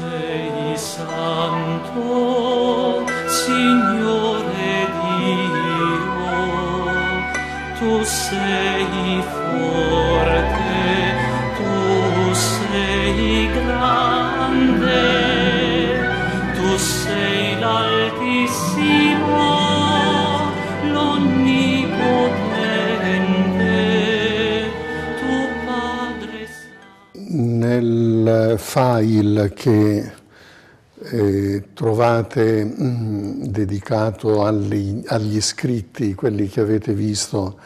随意闪躲。file che eh, trovate mm, dedicato agli, agli, scritti, quelli che avete visto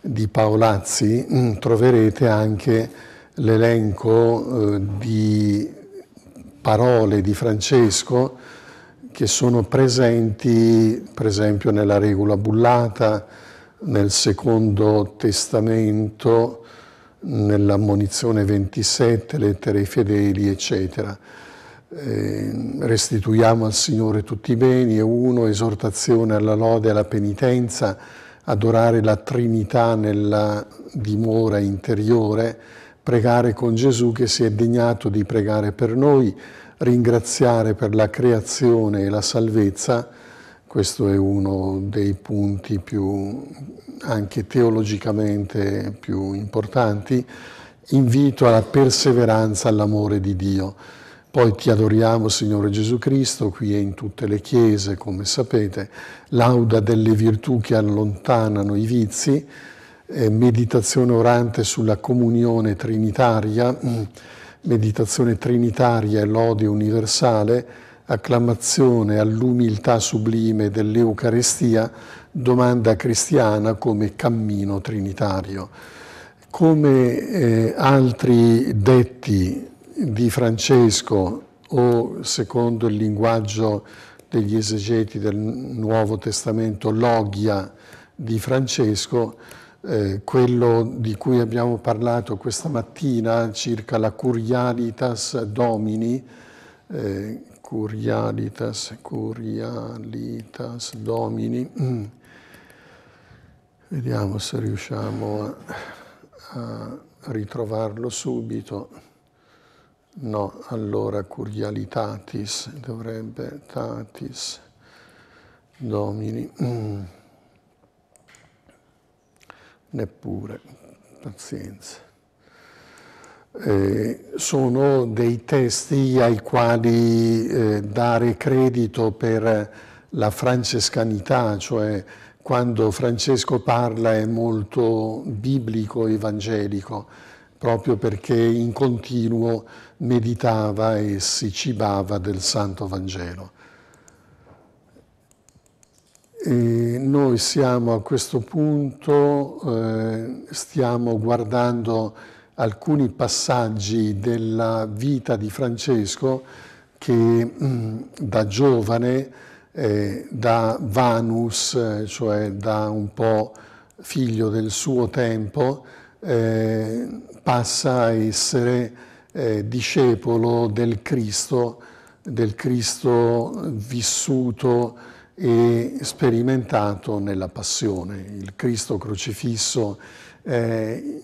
di Paolazzi, mm, troverete anche l'elenco eh, di parole di Francesco che sono presenti per esempio nella regola bullata, nel secondo testamento, nell'ammonizione 27, lettere ai fedeli, eccetera. Eh, restituiamo al Signore tutti i beni, e uno, esortazione alla lode alla penitenza, adorare la Trinità nella dimora interiore, pregare con Gesù che si è degnato di pregare per noi, ringraziare per la creazione e la salvezza, questo è uno dei punti più anche teologicamente più importanti, invito alla perseveranza all'amore di Dio. Poi ti adoriamo Signore Gesù Cristo, qui e in tutte le chiese, come sapete, lauda delle virtù che allontanano i vizi, eh, meditazione orante sulla comunione trinitaria, mm. meditazione trinitaria e l'odio universale, acclamazione all'umiltà sublime dell'Eucarestia, domanda cristiana come cammino trinitario. Come eh, altri detti di Francesco o secondo il linguaggio degli esegeti del Nuovo Testamento, logia di Francesco, eh, quello di cui abbiamo parlato questa mattina circa la curialitas domini, eh, curialitas, curialitas domini, mm, Vediamo se riusciamo a, a ritrovarlo subito. No, allora curialitatis dovrebbe tatis domini. Mm. Neppure, pazienza. Eh, sono dei testi ai quali eh, dare credito per la francescanità, cioè quando Francesco parla è molto biblico, evangelico, proprio perché in continuo meditava e si cibava del Santo Vangelo. E noi siamo a questo punto, eh, stiamo guardando alcuni passaggi della vita di Francesco che mm, da giovane eh, da Vanus, eh, cioè da un po' figlio del suo tempo, eh, passa a essere eh, discepolo del Cristo, del Cristo vissuto e sperimentato nella passione, il Cristo crocifisso eh,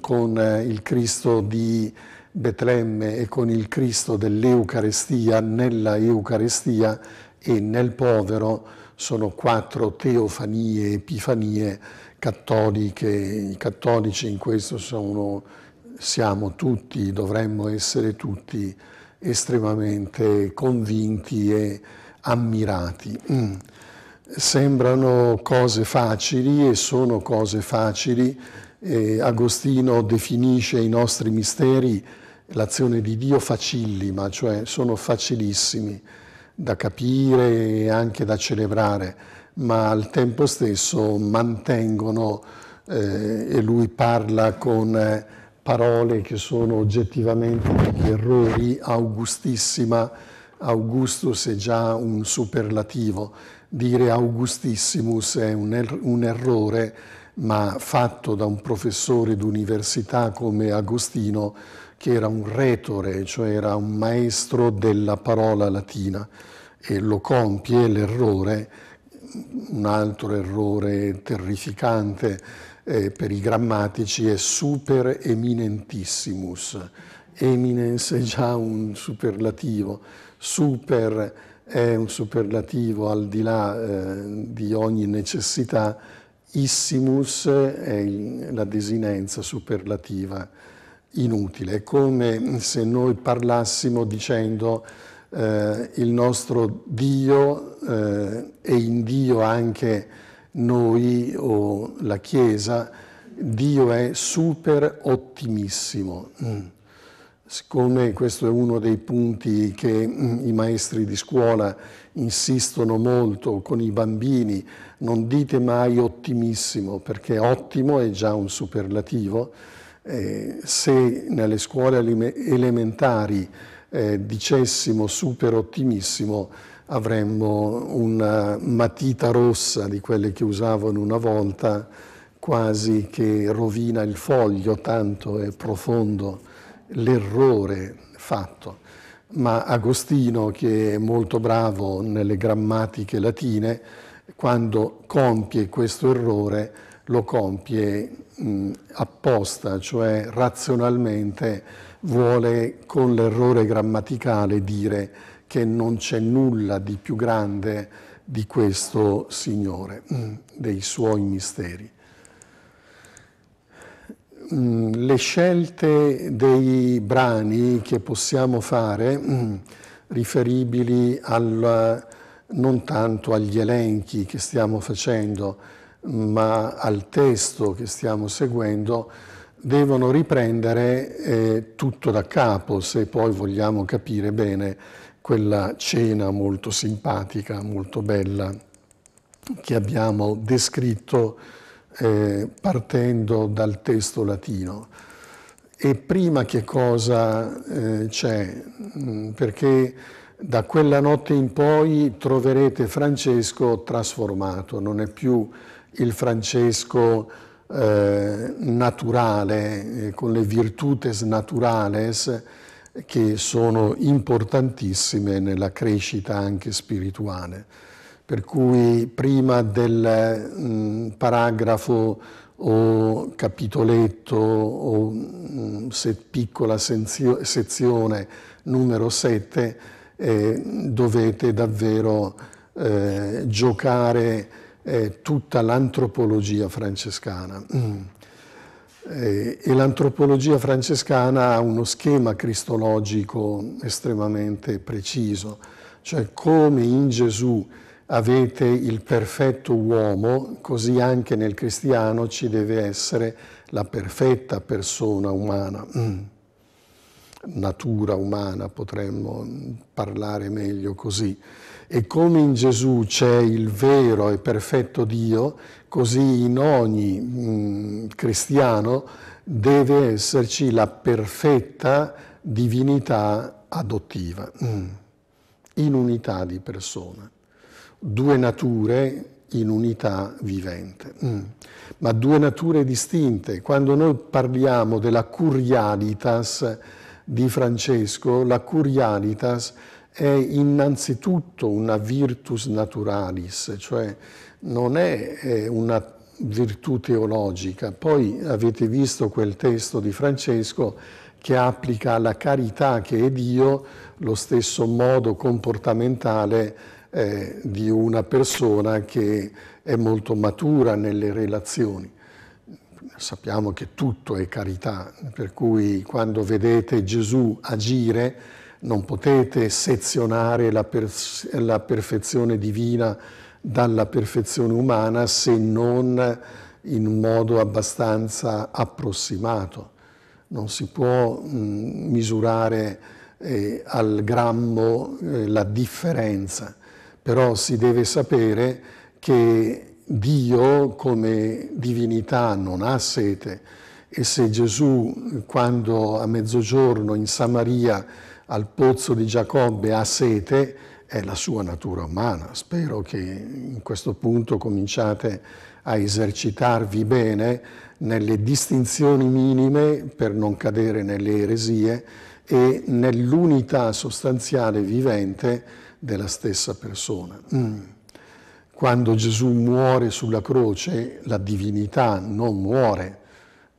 con eh, il Cristo di Betlemme e con il Cristo dell'Eucarestia nella Eucarestia e nel povero sono quattro teofanie, epifanie cattoliche, i cattolici in questo sono, siamo tutti, dovremmo essere tutti estremamente convinti e ammirati. Mm. Sembrano cose facili e sono cose facili. Eh, Agostino definisce i nostri misteri l'azione di Dio facillima, cioè sono facilissimi da capire e anche da celebrare, ma al tempo stesso mantengono, eh, e lui parla con eh, parole che sono oggettivamente degli errori, augustissima, augustus è già un superlativo, dire augustissimus è un, er- un errore, ma fatto da un professore d'università come Agostino, che era un retore, cioè era un maestro della parola latina e lo compie l'errore, un altro errore terrificante eh, per i grammatici è super eminentissimus. Eminence è già un superlativo, super è un superlativo al di là eh, di ogni necessità, issimus è la desinenza superlativa inutile, è come se noi parlassimo dicendo eh, il nostro Dio eh, e in Dio anche noi o la Chiesa, Dio è super ottimissimo. Mm. Siccome questo è uno dei punti che mm, i maestri di scuola insistono molto con i bambini, non dite mai ottimissimo, perché ottimo è già un superlativo, eh, se nelle scuole elementari eh, dicessimo super ottimissimo, avremmo una matita rossa di quelle che usavano una volta, quasi che rovina il foglio, tanto è profondo l'errore fatto. Ma Agostino, che è molto bravo nelle grammatiche latine, quando compie questo errore lo compie mh, apposta, cioè razionalmente, vuole con l'errore grammaticale dire che non c'è nulla di più grande di questo Signore, mh, dei suoi misteri. le scelte dei brani che possiamo fare riferibili al, non tanto agli elenchi che stiamo facendo, ma al testo che stiamo seguendo devono riprendere eh, tutto da capo se poi vogliamo capire bene quella cena molto simpatica, molto bella che abbiamo descritto eh, partendo dal testo latino. E prima che cosa eh, c'è? Mm, perché da quella notte in poi troverete Francesco trasformato, non è più il Francesco eh, naturale, eh, con le virtutes naturales che sono importantissime nella crescita anche spirituale. Per cui prima del mh, mm, paragrafo o capitoletto o mh, mm, se piccola senzio, sezione numero 7 eh, dovete davvero eh, giocare eh, tutta l'antropologia francescana. Mm. Eh, e, l'antropologia francescana ha uno schema cristologico estremamente preciso, cioè come in Gesù avete il perfetto uomo, così anche nel cristiano ci deve essere la perfetta persona umana. Mm natura umana, potremmo parlare meglio così. E come in Gesù c'è il vero e perfetto Dio, così in ogni mh, cristiano deve esserci la perfetta divinità adottiva, in unità di persona. Due nature in unità vivente, ma due nature distinte. Quando noi parliamo della curialitas, di Francesco, la curialitas è innanzitutto una virtus naturalis, cioè non è una virtù teologica. Poi avete visto quel testo di Francesco che applica alla carità che è Dio lo stesso modo comportamentale eh, di una persona che è molto matura nelle relazioni sappiamo che tutto è carità, per cui quando vedete Gesù agire non potete sezionare la, per- la perfezione divina dalla perfezione umana se non in un modo abbastanza approssimato. Non si può mh, misurare eh, al grammo eh, la differenza, però si deve sapere che Dio come divinità non ha sete e se Gesù quando a mezzogiorno in Samaria al pozzo di Giacobbe ha sete, è la sua natura umana. Spero che in questo punto cominciate a esercitarvi bene nelle distinzioni minime per non cadere nelle eresie e nell'unità sostanziale vivente della stessa persona. Mm. Quando Gesù muore sulla croce, la divinità non muore.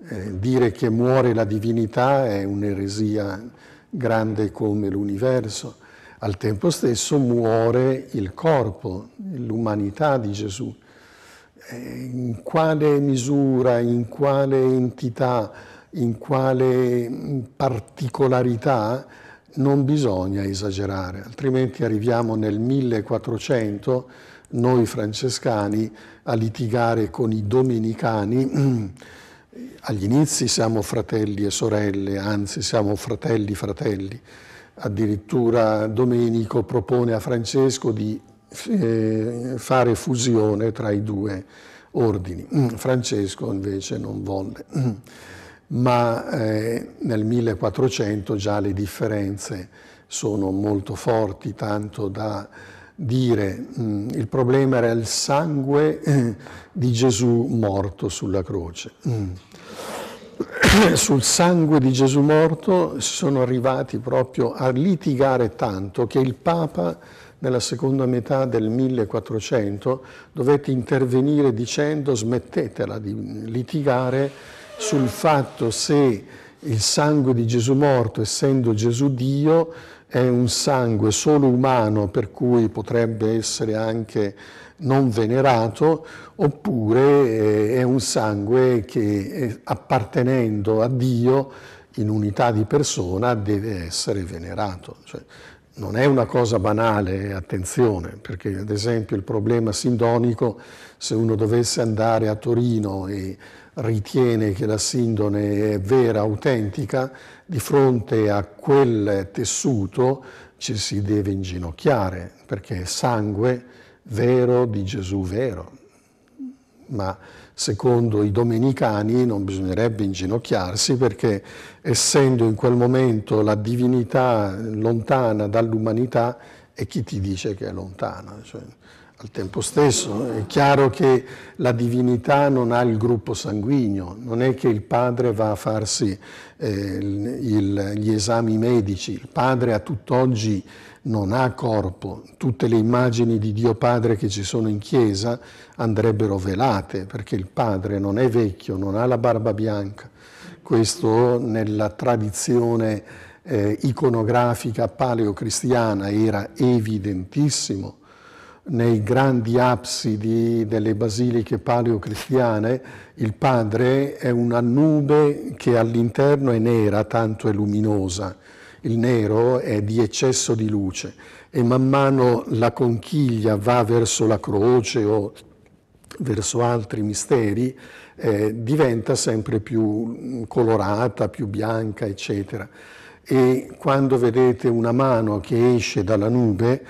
Eh, dire che muore la divinità è un'eresia grande come l'universo. Al tempo stesso muore il corpo, l'umanità di Gesù. Eh, in quale misura, in quale entità, in quale mm, particolarità non bisogna esagerare, altrimenti arriviamo nel 1400 noi francescani a litigare con i domenicani. Agli inizi siamo fratelli e sorelle, anzi siamo fratelli fratelli. Addirittura Domenico propone a Francesco di eh, fare fusione tra i due ordini. Mm, Francesco invece non volle. Mm. Ma eh, nel 1400 già le differenze sono molto forti, tanto da dire mm, il problema era il sangue eh, di Gesù morto sulla croce. Mm. Sul sangue di Gesù morto si sono arrivati proprio a litigare tanto che il Papa nella seconda metà del 1400 dovette intervenire dicendo smettetela di litigare sul fatto se il sangue di Gesù morto, essendo Gesù Dio, è un sangue solo umano per cui potrebbe essere anche non venerato, oppure eh, è un sangue che eh, appartenendo a Dio in unità di persona deve essere venerato. Cioè, non è una cosa banale, attenzione, perché ad esempio il problema sindonico, se uno dovesse andare a Torino e ritiene che la sindone è vera, autentica, di fronte a quel tessuto ci si deve inginocchiare, perché è sangue vero di Gesù vero. Ma secondo i domenicani non bisognerebbe inginocchiarsi perché essendo in quel momento la divinità lontana dall'umanità, e chi ti dice che è lontana? Cioè, al tempo stesso è chiaro che la divinità non ha il gruppo sanguigno, non è che il padre va a farsi eh, il, gli esami medici, il padre a tutt'oggi non ha corpo, tutte le immagini di Dio Padre che ci sono in chiesa andrebbero velate perché il padre non è vecchio, non ha la barba bianca, questo nella tradizione eh, iconografica paleocristiana era evidentissimo nei grandi absidi delle basiliche paleocristiane, il Padre è una nube che all'interno è nera, tanto è luminosa. Il nero è di eccesso di luce e man mano la conchiglia va verso la croce o verso altri misteri, eh, diventa sempre più colorata, più bianca, eccetera. E quando vedete una mano che esce dalla nube,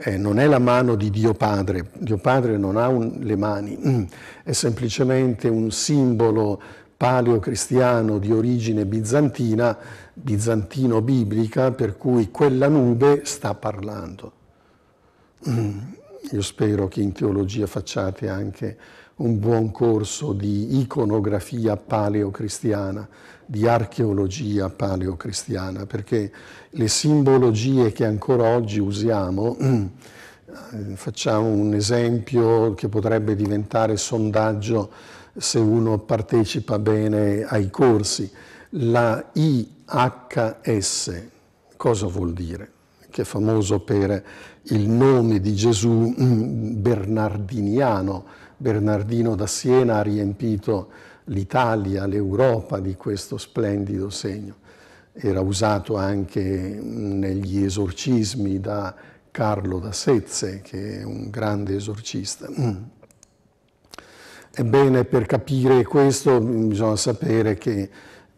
eh, non è la mano di Dio Padre, Dio Padre non ha un, le mani, mm. è semplicemente un simbolo paleocristiano di origine bizantina, bizantino-biblica, per cui quella nube sta parlando. Mm. Io spero che in teologia facciate anche un buon corso di iconografia paleocristiana, di archeologia paleocristiana, perché le simbologie che ancora oggi usiamo, eh, facciamo un esempio che potrebbe diventare sondaggio se uno partecipa bene ai corsi, la IHS, cosa vuol dire? Che è famoso per il nome di Gesù mm, bernardiniano, Bernardino da Siena ha riempito l'Italia, l'Europa di questo splendido segno. Era usato anche negli esorcismi da Carlo da Sezze, che è un grande esorcista. Mm. Ebbene, per capire questo bisogna sapere che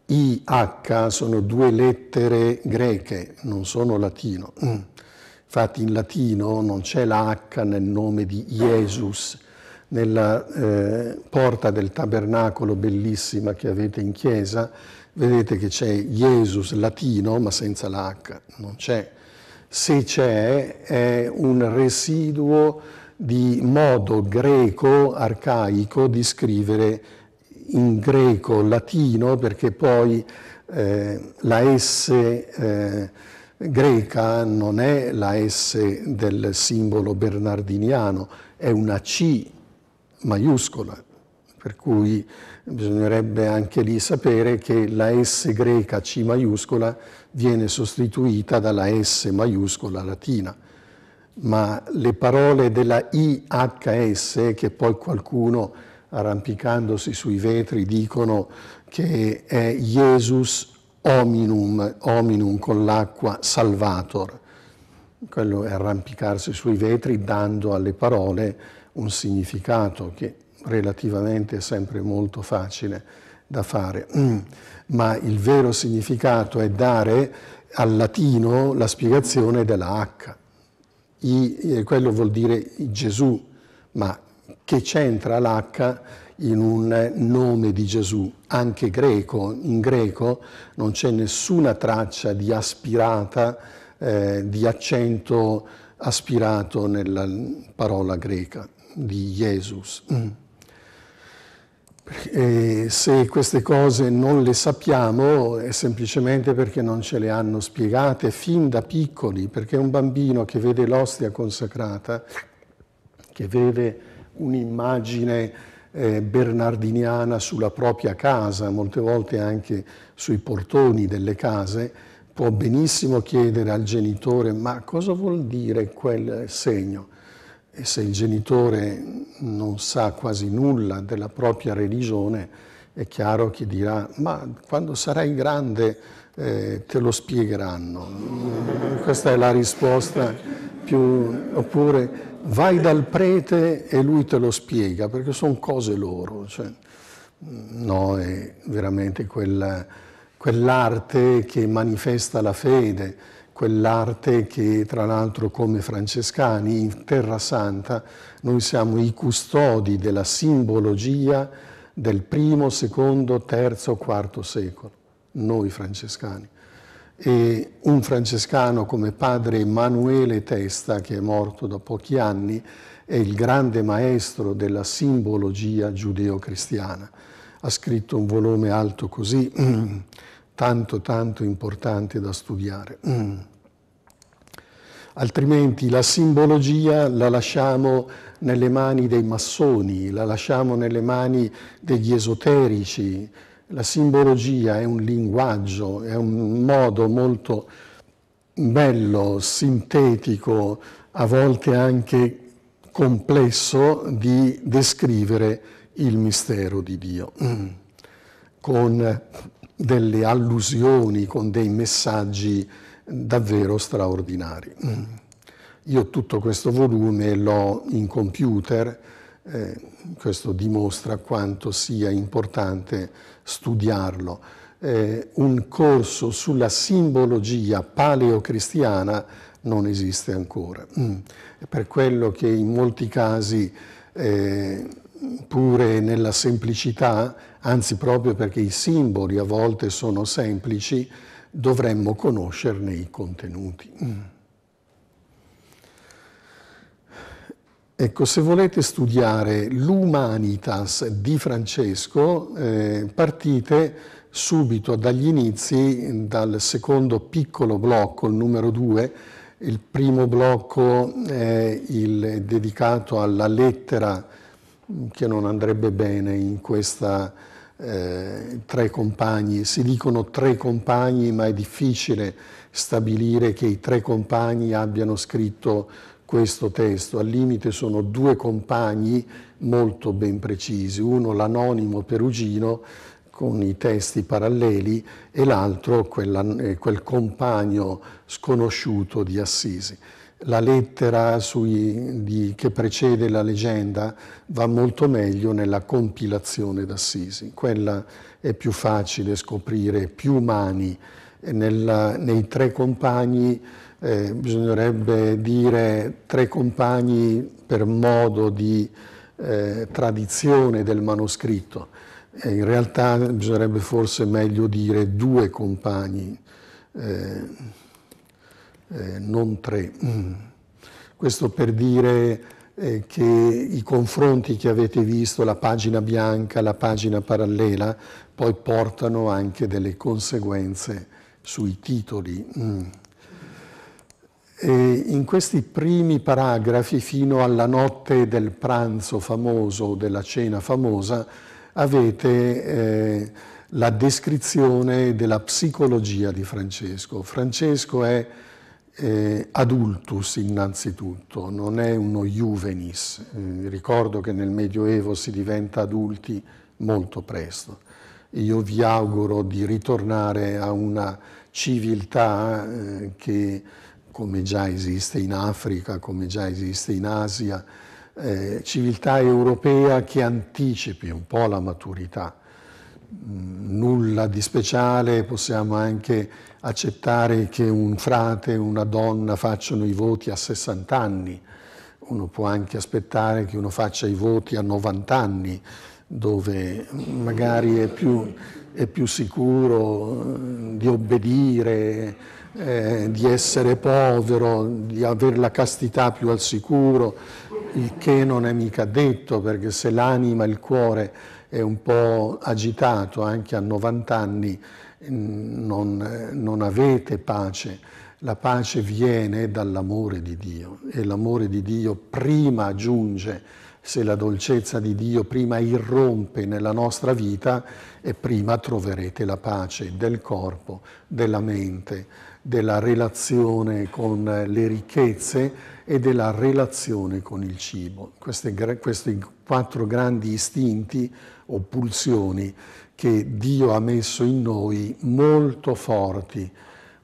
IH sono due lettere greche, non sono latino. Mm. Infatti in latino non c'è la H nel nome di Jesus, nella eh, porta del tabernacolo bellissima che avete in chiesa, vedete che c'è Jesus latino, ma senza l'H, non c'è. Se c'è, è un residuo di modo greco, arcaico, di scrivere in greco latino, perché poi eh, la S eh, greca non è la S del simbolo bernardiniano, è una C maiuscola, per cui bisognerebbe anche lì sapere che la S greca C maiuscola viene sostituita dalla S maiuscola latina, ma le parole della IHS, che poi qualcuno arrampicandosi sui vetri dicono che è Jesus hominum, hominum con l'acqua salvator, quello è arrampicarsi sui vetri dando alle parole un significato che relativamente è sempre molto facile da fare, mm. ma il vero significato è dare al latino la spiegazione della H. I, eh, quello vuol dire Gesù, ma che c'entra l'H in un nome di Gesù, anche greco. In greco non c'è nessuna traccia di aspirata, eh, di accento aspirato nella parola greca di Jesus. Mm. E se queste cose non le sappiamo è semplicemente perché non ce le hanno spiegate fin da piccoli, perché un bambino che vede l'ostia consacrata, che vede un'immagine eh, bernardiniana sulla propria casa, molte volte anche sui portoni delle case, può benissimo chiedere al genitore ma cosa vuol dire quel segno? e se il genitore non sa quasi nulla della propria religione, è chiaro che dirà, ma quando sarai grande eh, te lo spiegheranno. Questa è la risposta più... oppure vai dal prete e lui te lo spiega, perché sono cose loro. Cioè, no, è veramente quella, quell'arte che manifesta la fede quell'arte che tra l'altro come francescani in Terra Santa noi siamo i custodi della simbologia del primo, secondo, terzo, quarto secolo, noi francescani. E un francescano come padre Emanuele Testa, che è morto da pochi anni, è il grande maestro della simbologia giudeo-cristiana. Ha scritto un volume alto così. tanto tanto importante da studiare. Mm. Altrimenti la simbologia la lasciamo nelle mani dei massoni, la lasciamo nelle mani degli esoterici. La simbologia è un linguaggio, è un modo molto bello, sintetico, a volte anche complesso di descrivere il mistero di Dio, mm. con delle allusioni con dei messaggi davvero straordinari. Mm. Io tutto questo volume l'ho in computer, eh, questo dimostra quanto sia importante studiarlo. Eh, un corso sulla simbologia paleocristiana non esiste ancora. Mm. Per quello che in molti casi, eh, pure nella semplicità, anzi proprio perché i simboli a volte sono semplici, dovremmo conoscerne i contenuti. Mm. Ecco, se volete studiare l'umanitas di Francesco, eh, partite subito dagli inizi, dal secondo piccolo blocco, il numero due, il primo blocco è il dedicato alla lettera che non andrebbe bene in questa eh, tre compagni, si dicono tre compagni ma è difficile stabilire che i tre compagni abbiano scritto questo testo, al limite sono due compagni molto ben precisi, uno l'anonimo perugino con i testi paralleli e l'altro eh, quel compagno sconosciuto di Assisi la lettera sui, di, che precede la leggenda va molto meglio nella compilazione d'Assisi. Quella è più facile scoprire, più umani. Nella, nei tre compagni eh, bisognerebbe dire tre compagni per modo di eh, tradizione del manoscritto. E in realtà bisognerebbe forse meglio dire due compagni. Eh, eh, non tre. Mm. Questo per dire eh, che i confronti che avete visto, la pagina bianca, la pagina parallela, poi portano anche delle conseguenze sui titoli. Mm. in questi primi paragrafi, fino alla notte del pranzo famoso della cena famosa, avete eh, la descrizione della psicologia di Francesco. Francesco è eh, adultus innanzitutto, non è uno juvenis. Eh, ricordo che nel Medioevo si diventa adulti molto presto. Io vi auguro di ritornare a una civiltà eh, che, come già esiste in Africa, come già esiste in Asia, eh, civiltà europea che anticipi un po' la maturità nulla di speciale, possiamo anche accettare che un frate e una donna facciano i voti a 60 anni, uno può anche aspettare che uno faccia i voti a 90 anni, dove magari è più, è più sicuro eh, di obbedire, eh, di essere povero, di avere la castità più al sicuro, il che non è mica detto, perché se l'anima il cuore è un po' agitato anche a 90 anni, mm, non, eh, non avete pace. La pace viene dall'amore di Dio e l'amore di Dio prima giunge, se la dolcezza di Dio prima irrompe nella nostra vita e prima troverete la pace del corpo, della mente, della relazione con le ricchezze e della relazione con il cibo. Queste, questi quattro grandi istinti o pulsioni che Dio ha messo in noi molto forti.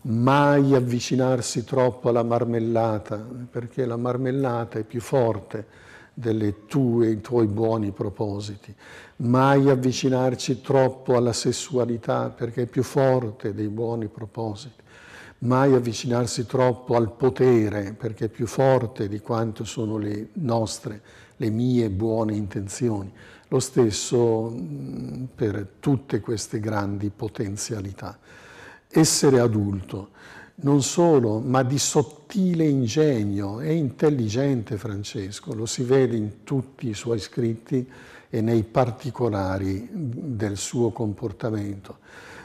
Mai avvicinarsi troppo alla marmellata, perché la marmellata è più forte delle tue, i tuoi buoni propositi. Mai avvicinarci troppo alla sessualità perché è più forte dei buoni propositi. Mai avvicinarsi troppo al potere perché è più forte di quanto sono le nostre le mie buone intenzioni. Lo stesso mm, per tutte queste grandi potenzialità. Essere adulto, non solo, ma di sottile ingegno, è intelligente Francesco, lo si vede in tutti i suoi scritti e nei particolari mm, del suo comportamento.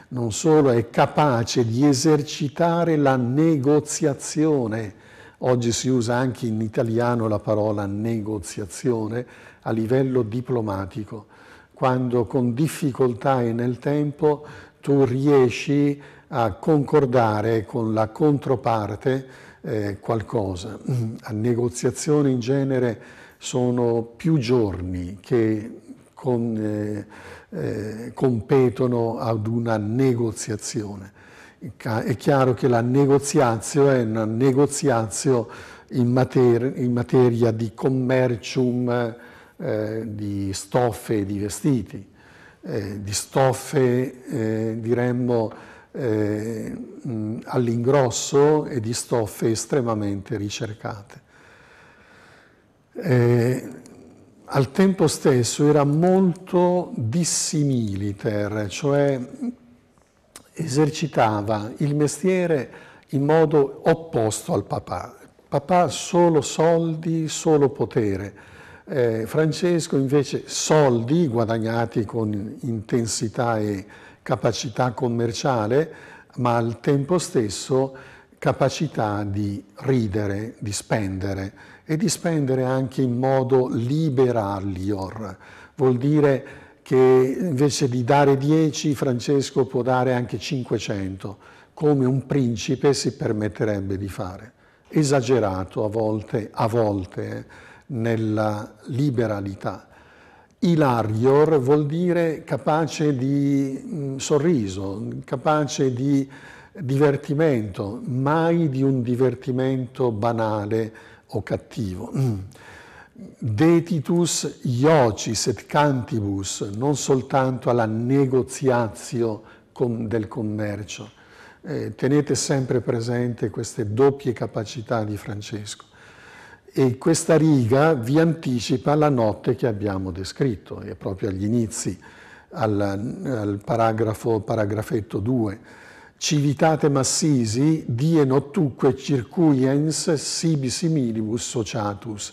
Non solo è capace di esercitare la negoziazione, Oggi si usa anche in italiano la parola negoziazione a livello diplomatico, quando con difficoltà e nel tempo tu riesci a concordare con la controparte eh, qualcosa. A negoziazione in genere sono più giorni che con, eh, eh, competono ad una negoziazione è chiaro che la negoziazio è una negoziazio in, mater in materia di commercium eh, di stoffe e di vestiti, eh, di stoffe eh, diremmo eh, all'ingrosso e di stoffe estremamente ricercate. Eh, al tempo stesso era molto dissimiliter, cioè esercitava il mestiere in modo opposto al papà. Papà solo soldi, solo potere. Eh, Francesco invece soldi guadagnati con intensità e capacità commerciale, ma al tempo stesso capacità di ridere, di spendere e di spendere anche in modo liberalior, vuol dire che invece di dare 10 Francesco può dare anche 500, come un principe si permetterebbe di fare. Esagerato a volte, a volte eh, nella liberalità. Ilarior vuol dire capace di mh, mm, sorriso, capace di divertimento, mai di un divertimento banale o cattivo. Mm. Detitus iocis et cantibus, non soltanto alla negoziatio con, del commercio. Eh, tenete sempre presente queste doppie capacità di Francesco. E questa riga vi anticipa la notte che abbiamo descritto, è proprio agli inizi, al, al paragrafo, paragrafetto 2. Civitate massisi, die nottuque circuiens sibi similibus sociatus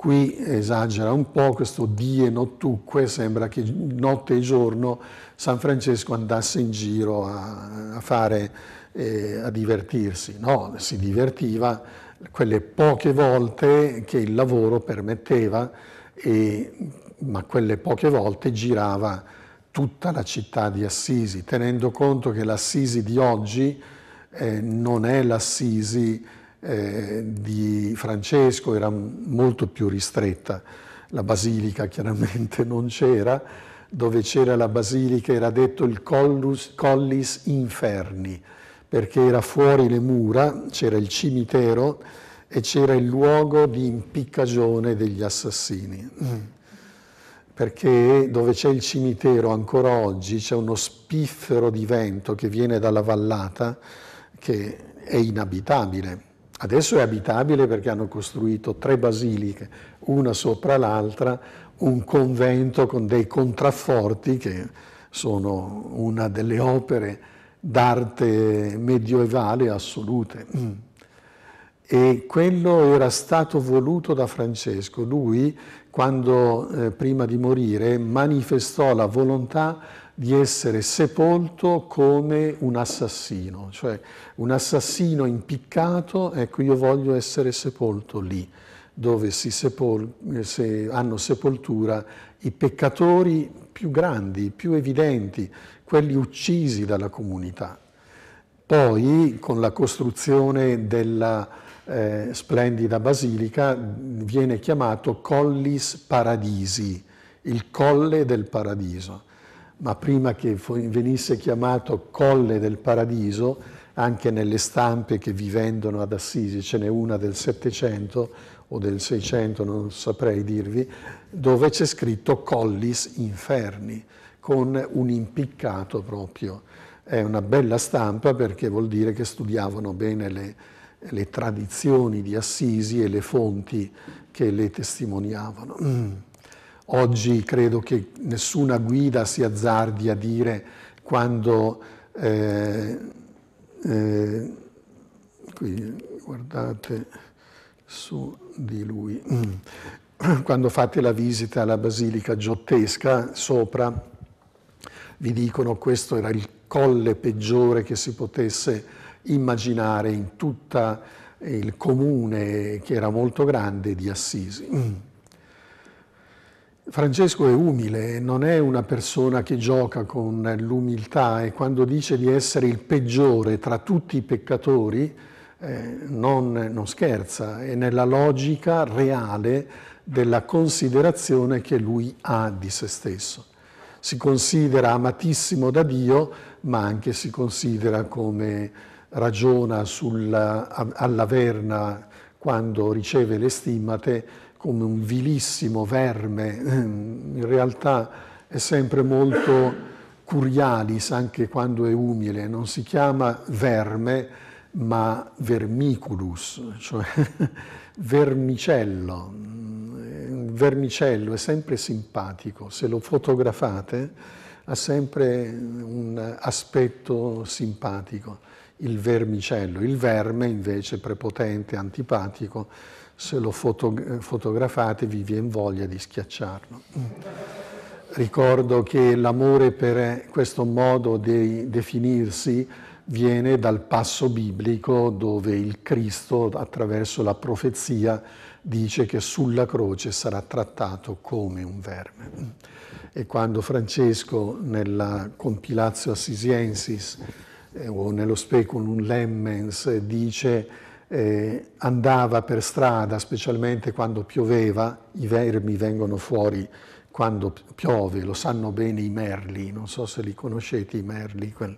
Qui esagera un po' questo die nottuque, sembra che notte e giorno San Francesco andasse in giro a, a fare, eh, a divertirsi. No, si divertiva quelle poche volte che il lavoro permetteva, e, ma quelle poche volte girava tutta la città di Assisi, tenendo conto che l'Assisi di oggi eh, non è l'Assisi eh, di Francesco era molto più ristretta, la basilica chiaramente non c'era, dove c'era la basilica era detto il collus, collis inferni, perché era fuori le mura, c'era il cimitero e c'era il luogo di impiccagione degli assassini. Perché dove c'è il cimitero ancora oggi c'è uno spiffero di vento che viene dalla vallata che è inabitabile Adesso è abitabile perché hanno costruito tre basiliche, una sopra l'altra, un convento con dei contrafforti che sono una delle opere d'arte medioevale assolute. Mm. E quello era stato voluto da Francesco. Lui, quando, eh, prima di morire, manifestò la volontà di essere sepolto come un assassino, cioè un assassino impiccato, ecco io voglio essere sepolto lì, dove sepol hanno sepoltura i peccatori più grandi, più evidenti, quelli uccisi dalla comunità. Poi con la costruzione della eh, splendida basilica viene chiamato Collis Paradisi, il colle del paradiso ma prima che venisse chiamato Colle del Paradiso, anche nelle stampe che vi vendono ad Assisi, ce n'è una del 700 o del 600, non saprei dirvi, dove c'è scritto Collis Inferni, con un impiccato proprio. È una bella stampa perché vuol dire che studiavano bene le, le tradizioni di Assisi e le fonti che le testimoniavano. Mm. Oggi credo che nessuna guida si azzardi a dire quando, eh, eh, qui, guardate su di lui, quando fate la visita alla Basilica Giottesca, sopra vi dicono che questo era il colle peggiore che si potesse immaginare in tutta il comune, che era molto grande, di Assisi. Francesco è umile, non è una persona che gioca con l'umiltà e quando dice di essere il peggiore tra tutti i peccatori eh, non, non, scherza, è nella logica reale della considerazione che lui ha di se stesso. Si considera amatissimo da Dio, ma anche si considera come ragiona sulla, alla verna quando riceve le stimmate come un vilissimo verme, ehm, in realtà è sempre molto curialis anche quando è umile, non si chiama verme ma vermiculus, cioè vermicello. Mm, eh, vermicello è sempre simpatico, se lo fotografate ha sempre un aspetto simpatico, il vermicello, il verme invece prepotente, antipatico, se lo foto, fotografate vi viene voglia di schiacciarlo. Ricordo che l'amore per questo modo di definirsi viene dal passo biblico dove il Cristo attraverso la profezia dice che sulla croce sarà trattato come un verme. E quando Francesco nella compilazio Assisiensis eh, o nello Speculum Lemmens dice eh, andava per strada, specialmente quando pioveva, i vermi vengono fuori quando piove, lo sanno bene i merli, non so se li conoscete i merli, quel,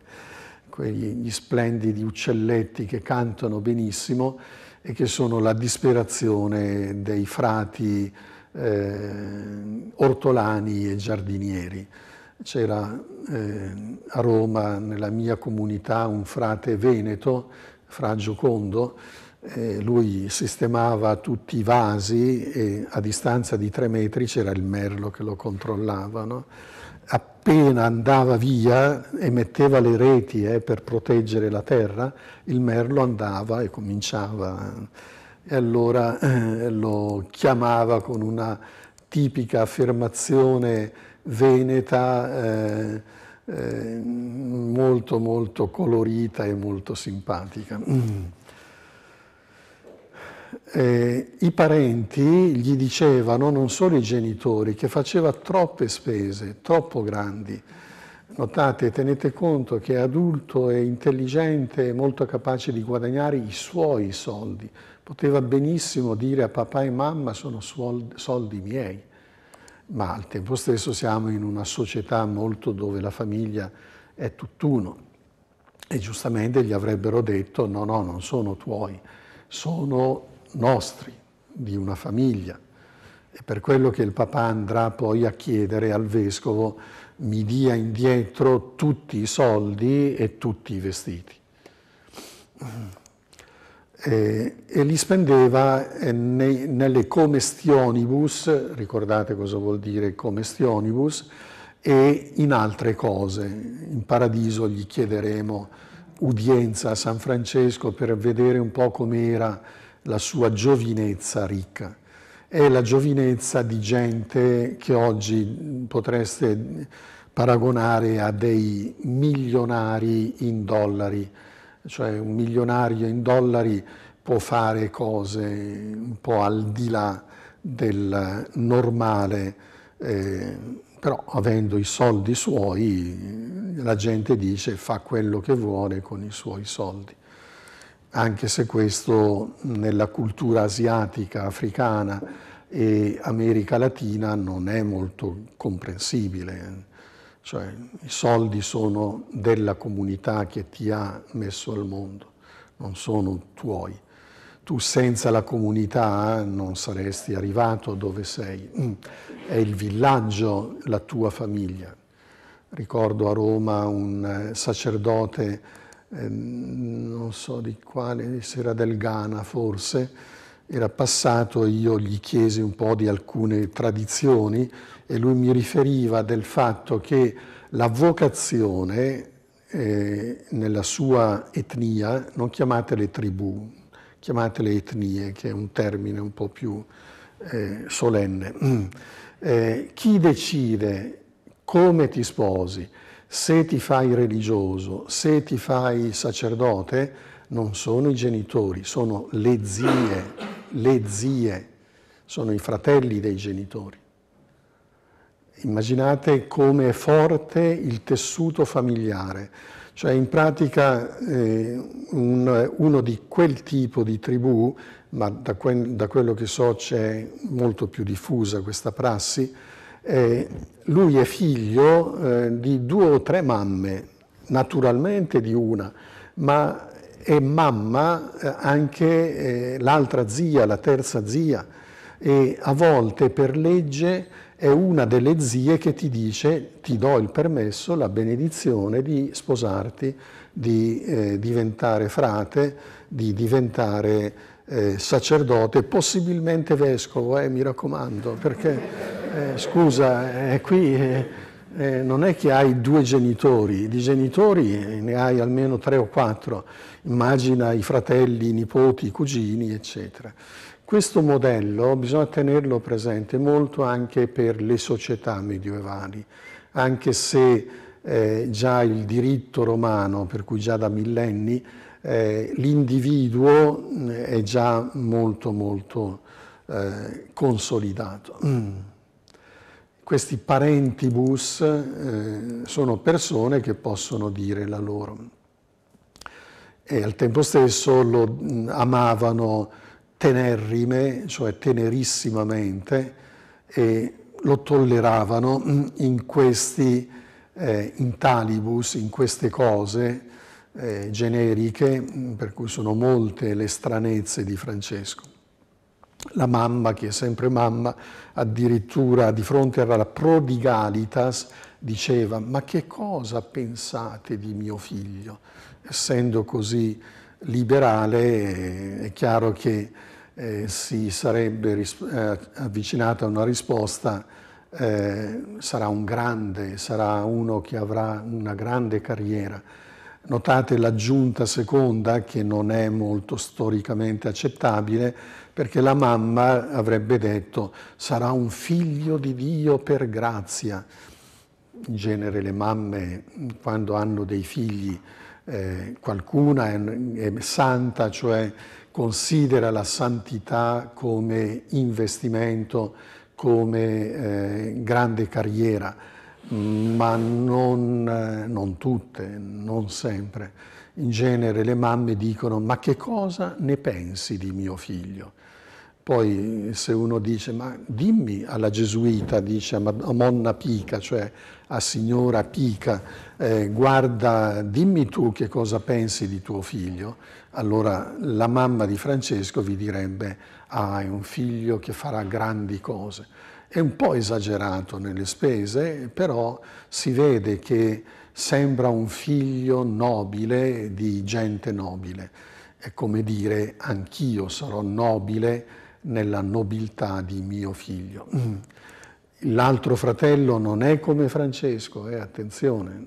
quegli splendidi uccelletti che cantano benissimo e che sono la disperazione dei frati eh, ortolani e giardinieri. C'era eh, a Roma, nella mia comunità, un frate veneto, Fra Giocondo, lui sistemava tutti i vasi e a distanza di tre metri c'era il merlo che lo controllava. No? Appena andava via e metteva le reti eh, per proteggere la terra, il merlo andava e cominciava. E allora eh, lo chiamava con una tipica affermazione veneta. Eh, eh, molto molto colorita e molto simpatica. Mm eh, i parenti gli dicevano, non solo i genitori, che faceva troppe spese, troppo grandi. Notate, tenete conto che è adulto, è intelligente, è molto capace di guadagnare i suoi soldi. Poteva benissimo dire a papà e mamma sono soldi miei, ma al tempo stesso siamo in una società molto dove la famiglia è tutt'uno e giustamente gli avrebbero detto no, no, non sono tuoi, sono nostri, di una famiglia. E per quello che il papà andrà poi a chiedere al vescovo mi dia indietro tutti i soldi e tutti i vestiti. E, e li spendeva eh, nei, nelle comestionibus, ricordate cosa vuol dire comestionibus, e in altre cose. In paradiso gli chiederemo udienza a San Francesco per vedere un po' com'era la sua giovinezza ricca. È la giovinezza di gente che oggi potreste paragonare a dei milionari in dollari, cioè un milionario in dollari può fare cose un po' al di là del normale, eh, però avendo i soldi suoi la gente dice fa quello che vuole con i suoi soldi anche se questo nella cultura asiatica, africana e America Latina non è molto comprensibile. Cioè, i soldi sono della comunità che ti ha messo al mondo, non sono tuoi. Tu senza la comunità non saresti arrivato dove sei. Mm. È il villaggio la tua famiglia. Ricordo a Roma un eh, sacerdote Ehm, non so di quale, se era del Ghana forse, era passato e io gli chiesi un po' di alcune tradizioni e lui mi riferiva del fatto che la vocazione eh, nella sua etnia, non chiamatele tribù, chiamatele etnie, che è un termine un po' più eh, solenne, eh, chi decide come ti sposi, se ti fai religioso, se ti fai sacerdote, non sono i genitori, sono le zie, le zie, sono i fratelli dei genitori. Immaginate come è forte il tessuto familiare, cioè in pratica eh, un, uno di quel tipo di tribù, ma da, que- da quello che so c'è molto più diffusa questa prassi, eh, lui è figlio eh, di due o tre mamme, naturalmente di una, ma è mamma eh, anche eh, l'altra zia, la terza zia, e a volte per legge è una delle zie che ti dice ti do il permesso, la benedizione di sposarti, di eh, diventare frate, di diventare eh, sacerdote, possibilmente vescovo, eh, mi raccomando, perché eh, scusa, eh, qui eh, eh, non è che hai due genitori, di genitori ne hai almeno tre o quattro, immagina i fratelli, i nipoti, i cugini, eccetera. Questo modello bisogna tenerlo presente molto anche per le società medievali, anche se già il diritto romano, per cui già da millenni, eh, l'individuo eh, è già molto molto eh, consolidato. Mm. Questi parentibus eh, sono persone che possono dire la loro e al tempo stesso lo mh, mm, amavano tenerrime, cioè tenerissimamente, e lo tolleravano mm, in questi eh, intalibus, in queste cose, eh, generiche, mm, per cui sono molte le stranezze di Francesco. La mamma, che è sempre mamma, addirittura di fronte alla prodigalitas diceva ma che cosa pensate di mio figlio? Essendo così liberale eh, è chiaro che eh, si sarebbe eh, avvicinata a una risposta eh, sarà un grande, sarà uno che avrà una grande carriera. Notate l'aggiunta seconda che non è molto storicamente accettabile perché la mamma avrebbe detto sarà un figlio di Dio per grazia. In genere le mamme quando hanno dei figli eh, qualcuna è, è santa, cioè considera la santità come investimento, come eh, grande carriera Mm, ma non, eh, non tutte, non sempre. In genere le mamme dicono ma che cosa ne pensi di mio figlio? Poi eh, se uno dice, ma dimmi alla gesuita, dice a oh, Monna Pica, cioè a signora Pica, eh, guarda, dimmi tu che cosa pensi di tuo figlio, allora la mamma di Francesco vi direbbe, ah, è un figlio che farà grandi cose. È un po' esagerato nelle spese, però si vede che sembra un figlio nobile di gente nobile. È come dire anch'io sarò nobile nella nobiltà di mio figlio. L'altro fratello non è come Francesco, eh, attenzione.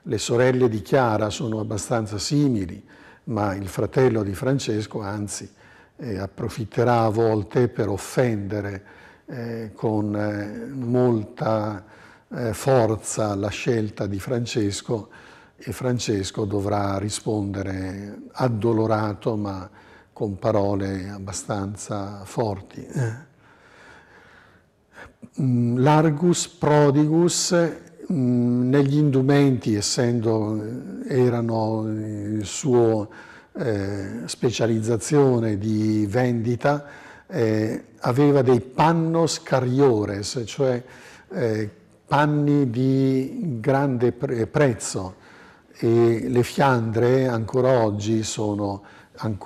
Le sorelle di Chiara sono abbastanza simili, ma il fratello di Francesco, anzi, eh, approfitterà a volte per offendere eh, con eh, molta eh, forza la scelta di Francesco e Francesco dovrà rispondere addolorato ma con parole abbastanza forti. Mm, largus prodigus mm, negli indumenti, essendo erano il suo eh, specializzazione di vendita, eh, aveva dei pannos cariores, cioè eh, panni di grande pre prezzo e le Fiandre ancora oggi sono,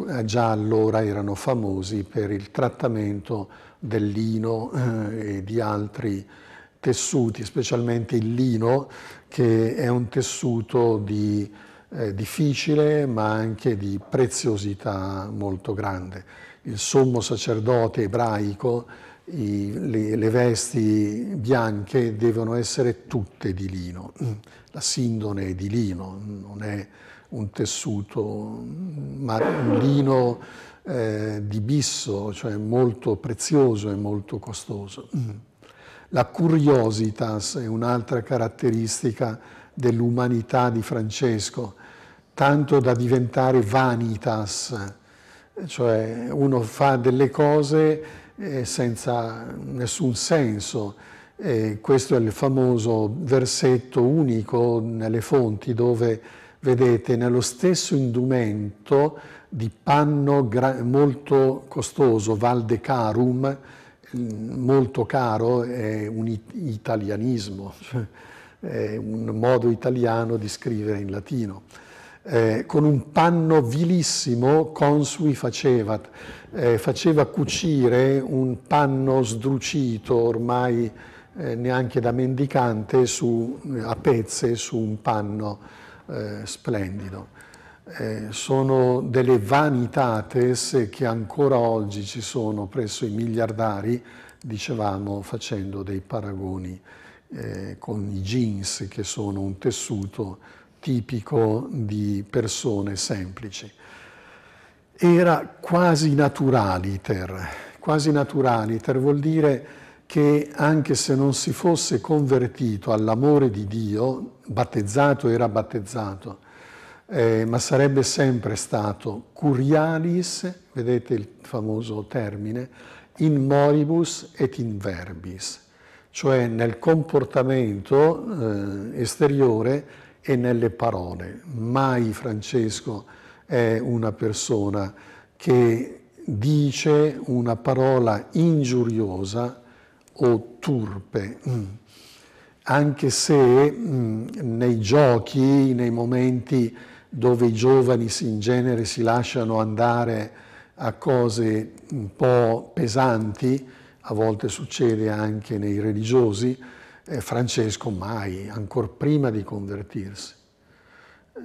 eh, già allora erano famosi per il trattamento del lino eh, e di altri tessuti, specialmente il lino che è un tessuto di, eh, difficile ma anche di preziosità molto grande il sommo sacerdote ebraico, i, le, le, vesti bianche devono essere tutte di lino. La sindone è di lino, non è un tessuto, ma un lino eh, di bisso, cioè molto prezioso e molto costoso. La curiositas è un'altra caratteristica dell'umanità di Francesco, tanto da diventare vanitas, cioè uno fa delle cose eh, senza nessun senso. E questo è il famoso versetto unico nelle fonti dove vedete nello stesso indumento di panno molto costoso, Carum, molto caro, è un italianismo, cioè è un modo italiano di scrivere in latino eh, con un panno vilissimo consui faceva, eh, faceva cucire un panno sdrucito ormai eh, neanche da mendicante su, a pezze su un panno eh, splendido. Eh, sono delle vanitates che ancora oggi ci sono presso i miliardari, dicevamo facendo dei paragoni eh, con i jeans che sono un tessuto tipico di persone semplici. Era quasi naturaliter, quasi naturaliter vuol dire che anche se non si fosse convertito all'amore di Dio, battezzato era battezzato, eh, ma sarebbe sempre stato curialis, vedete il famoso termine, in moribus et in verbis, cioè nel comportamento eh, esteriore e nelle parole. Mai Francesco è una persona che dice una parola ingiuriosa o turpe, mm. anche se mm, nei giochi, nei momenti dove i giovani in genere si lasciano andare a cose un po' pesanti, a volte succede anche nei religiosi, eh, Francesco mai, ancora prima di convertirsi.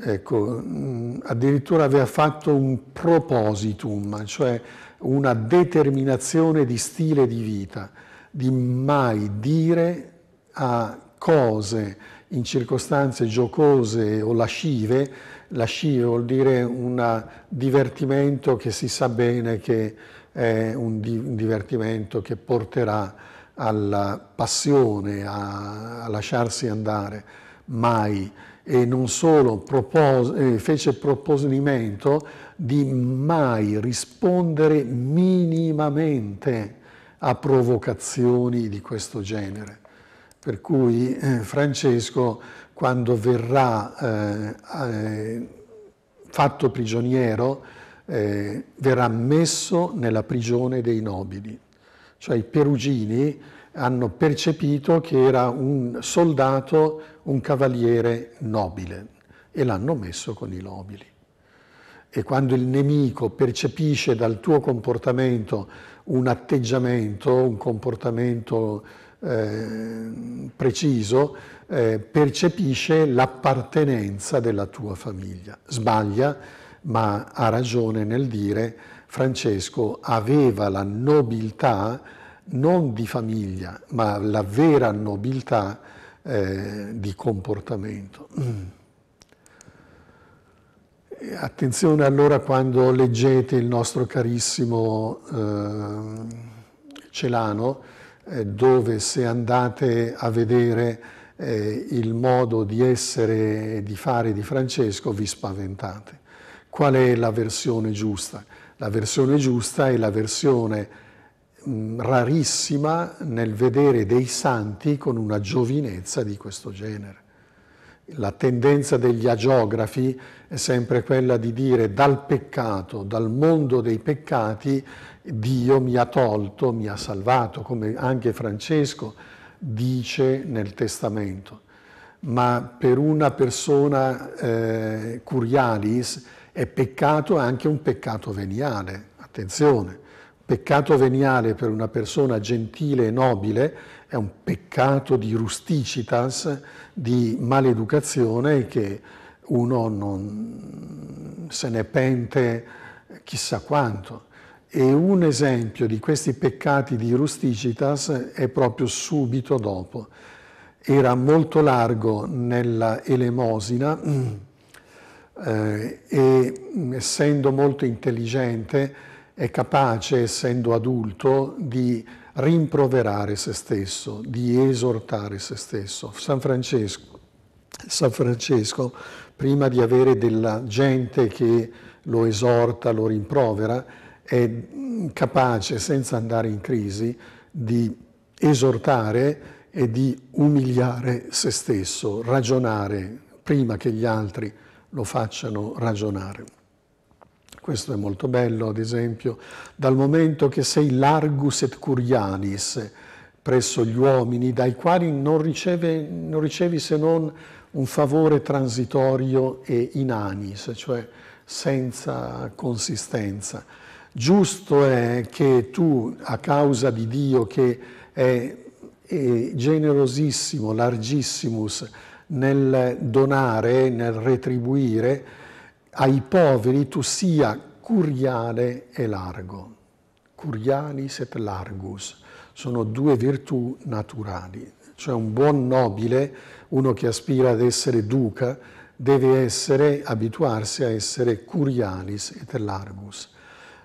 Ecco, mm, addirittura aveva fatto un propositum, cioè una determinazione di stile di vita, di mai dire a cose in circostanze giocose o lascive, lascive vuol dire un divertimento che si sa bene che è un divertimento che porterà alla passione, a, a lasciarsi andare mai e non solo propos eh, fece proposimento di mai rispondere minimamente a provocazioni di questo genere. Per cui eh, Francesco, quando verrà eh, eh, fatto prigioniero, eh, verrà messo nella prigione dei nobili cioè i perugini hanno percepito che era un soldato, un cavaliere nobile e l'hanno messo con i nobili. E quando il nemico percepisce dal tuo comportamento un atteggiamento, un comportamento eh, preciso, eh, percepisce l'appartenenza della tua famiglia. Sbaglia, ma ha ragione nel dire Francesco aveva la nobiltà non di famiglia, ma la vera nobiltà eh, di comportamento. Mm. Attenzione allora quando leggete il nostro carissimo eh, Celano, eh, dove se andate a vedere eh, il modo di essere e di fare di Francesco vi spaventate. Qual è la versione giusta? La versione giusta è la versione mh, rarissima nel vedere dei santi con una giovinezza di questo genere. La tendenza degli agiografi è sempre quella di dire dal peccato, dal mondo dei peccati, Dio mi ha tolto, mi ha salvato, come anche Francesco dice nel testamento. Ma per una persona eh, curialis, è peccato anche un peccato veniale, attenzione, peccato veniale per una persona gentile e nobile è un peccato di rusticitas, di maleducazione che uno non se ne pente chissà quanto. E un esempio di questi peccati di rusticitas è proprio subito dopo. Era molto largo nella elemosina eh, e essendo molto intelligente è capace, essendo adulto, di rimproverare se stesso, di esortare se stesso. San Francesco, San Francesco prima di avere della gente che lo esorta, lo rimprovera, è capace, senza andare in crisi, di esortare e di umiliare se stesso, ragionare prima che gli altri lo facciano ragionare. Questo è molto bello, ad esempio, dal momento che sei largus et curianis presso gli uomini, dai quali non, riceve, non ricevi se non un favore transitorio e inanis, cioè senza consistenza. Giusto è che tu, a causa di Dio che è, è generosissimo, largissimus, nel donare, nel retribuire ai poveri tu sia curiale e largo. Curialis et largus sono due virtù naturali, cioè un buon nobile, uno che aspira ad essere duca, deve essere, abituarsi a essere curialis et largus.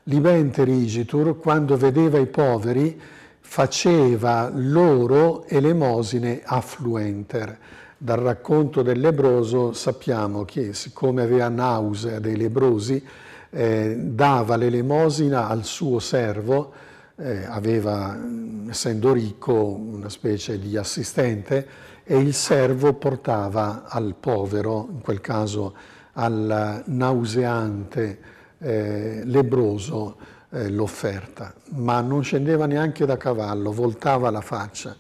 Libente Rigitur, quando vedeva i poveri, faceva loro elemosine affluenter, dal racconto del lebroso sappiamo che siccome aveva nausea dei lebrosi, eh, dava l'elemosina al suo servo, eh, aveva, mm, essendo ricco, una specie di assistente, e il servo portava al povero, in quel caso al nauseante eh, lebroso, eh, l'offerta, ma non scendeva neanche da cavallo, voltava la faccia.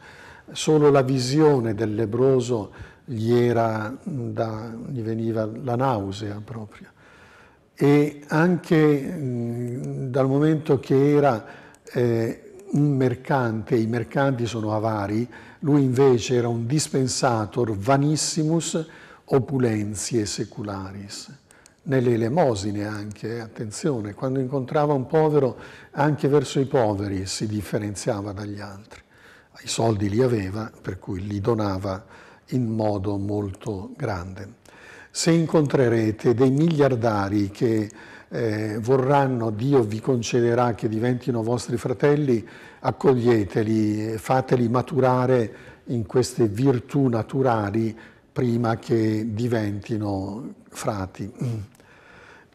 Solo la visione del lebroso gli, era da, gli veniva la nausea proprio. E anche mh, dal momento che era eh, un mercante, i mercanti sono avari, lui invece era un dispensator vanissimus opulentiae secularis nelle elemosine anche, eh, attenzione, quando incontrava un povero anche verso i poveri si differenziava dagli altri i soldi li aveva, per cui li donava in modo molto grande. Se incontrerete dei miliardari che eh, vorranno, Dio vi concederà che diventino vostri fratelli, accoglieteli, fateli maturare in queste virtù naturali prima che diventino frati.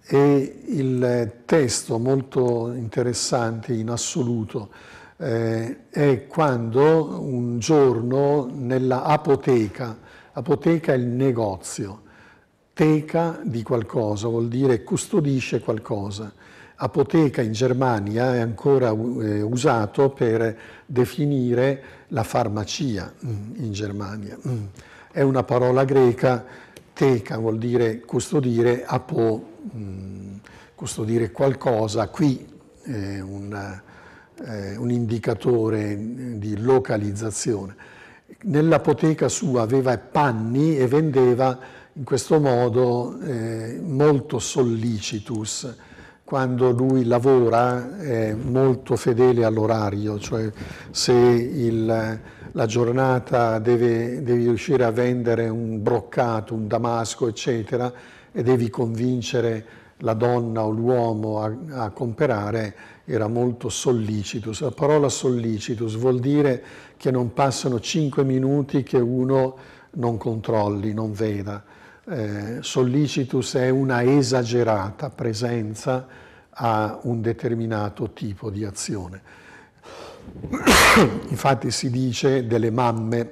E il testo molto interessante in assoluto eh, è quando un giorno nella apoteca, apoteca è il negozio, teca di qualcosa vuol dire custodisce qualcosa, apoteca in Germania è ancora eh, usato per definire la farmacia mm, in Germania. Mm. È una parola greca, teca vuol dire custodire, apo, mm, custodire qualcosa, qui è una, eh, un indicatore eh, di localizzazione. Nell'apoteca sua aveva panni e vendeva in questo modo eh, molto sollicitus, quando lui lavora è molto fedele all'orario, cioè se il, la giornata deve, devi riuscire a vendere un broccato, un damasco, eccetera, e devi convincere la donna o l'uomo a, a comperare era molto sollicitus. La parola sollicitus vuol dire che non passano cinque minuti che uno non controlli, non veda. Eh, sollicitus è una esagerata presenza a un determinato tipo di azione. Infatti si dice delle mamme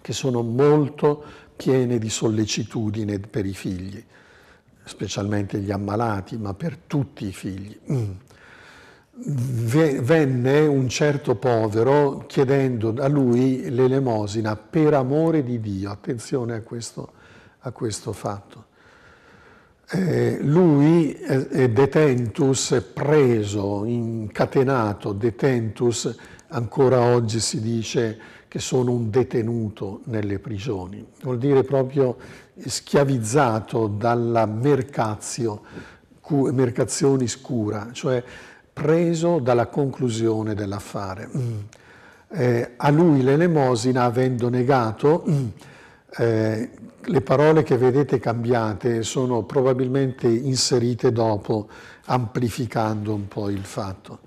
che sono molto piene di sollecitudine per i figli specialmente gli ammalati, ma per tutti i figli. Mm. Venne un certo povero chiedendo a lui l'elemosina per amore di Dio, attenzione a questo, a questo fatto. Eh, lui è eh, eh, detentus, è preso, incatenato, detentus, ancora oggi si dice che sono un detenuto nelle prigioni, vuol dire proprio schiavizzato dalla mercazio, mercazioni scura, cioè preso dalla conclusione dell'affare. Mm. Eh, a lui l'elemosina, avendo negato, mm, eh, le parole che vedete cambiate sono probabilmente inserite dopo, amplificando un po' il fatto.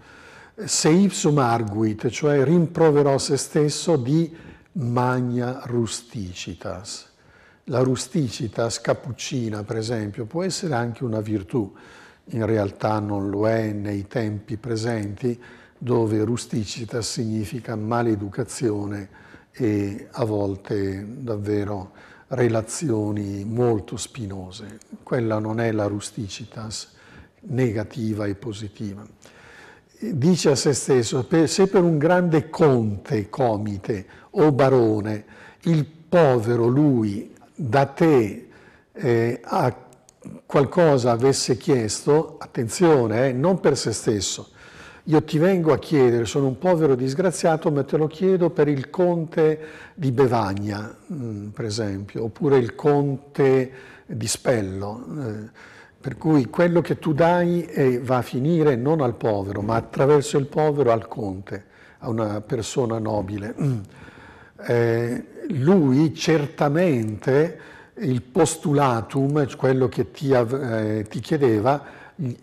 Se ipsum arguit, cioè rimproverò se stesso di magna rusticitas. La rusticità scappuccina, per esempio, può essere anche una virtù. In realtà non lo è nei tempi presenti, dove rusticita significa maleducazione e a volte davvero relazioni molto spinose. Quella non è la rusticitas negativa e positiva. Dice a se stesso, se per un grande conte, comite o barone, il povero lui da te eh, a qualcosa avesse chiesto, attenzione, eh, non per se stesso, io ti vengo a chiedere, sono un povero disgraziato, ma te lo chiedo per il conte di Bevagna, mh, mm, per esempio, oppure il conte di Spello. Eh, per cui quello che tu dai eh, va a finire non al povero, ma attraverso il povero al conte, a una persona nobile. Mm. Eh, lui certamente il postulatum, cioè quello che ti, eh, ti chiedeva,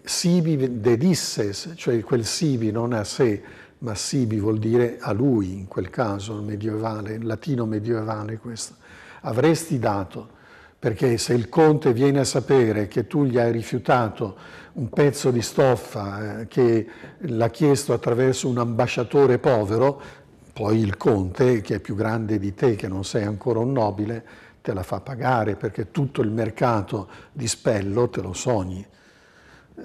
sibi dedisses, cioè quel sibi non a sé, ma sibi vuol dire a lui in quel caso, medievale, latino medievale questo, avresti dato, perché se il conte viene a sapere che tu gli hai rifiutato un pezzo di stoffa eh, che l'ha chiesto attraverso un ambasciatore povero, poi il conte, che è più grande di te, che non sei ancora un nobile, te la fa pagare perché tutto il mercato di spello te lo sogni.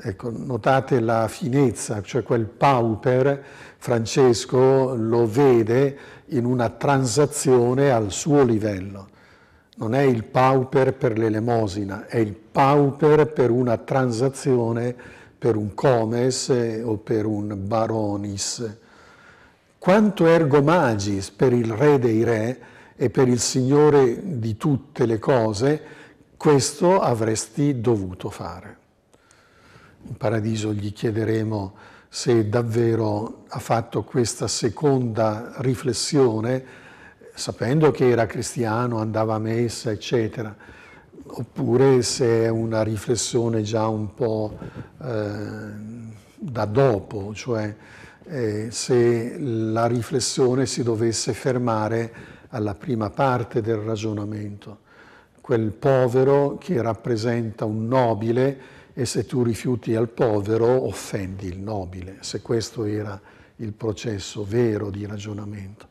Ecco, notate la finezza, cioè quel pauper Francesco lo vede in una transazione al suo livello. Non è il pauper per l'elemosina, è il pauper per una transazione per un comes o per un baronis. Quanto ergo magis per il Re dei Re e per il Signore di tutte le cose, questo avresti dovuto fare. In paradiso gli chiederemo se davvero ha fatto questa seconda riflessione, sapendo che era cristiano, andava a messa, eccetera, oppure se è una riflessione già un po' eh, da dopo, cioè eh, se la riflessione si dovesse fermare alla prima parte del ragionamento, quel povero che rappresenta un nobile e se tu rifiuti al povero offendi il nobile, se questo era il processo vero di ragionamento.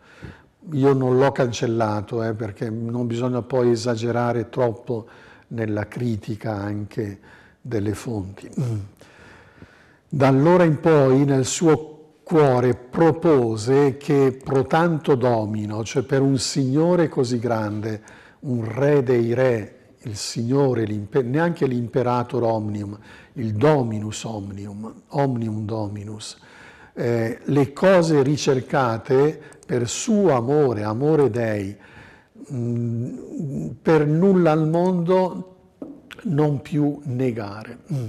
Io non l'ho cancellato eh, perché non bisogna poi esagerare troppo nella critica anche delle fonti. Da allora in poi nel suo cuore propose che pro tanto domino, cioè per un signore così grande, un re dei re, il signore, neanche l'imperator omnium, il dominus omnium, omnium dominus, eh, le cose ricercate per suo amore, amore dei, mh, mm, per nulla al mondo non più negare. Mm.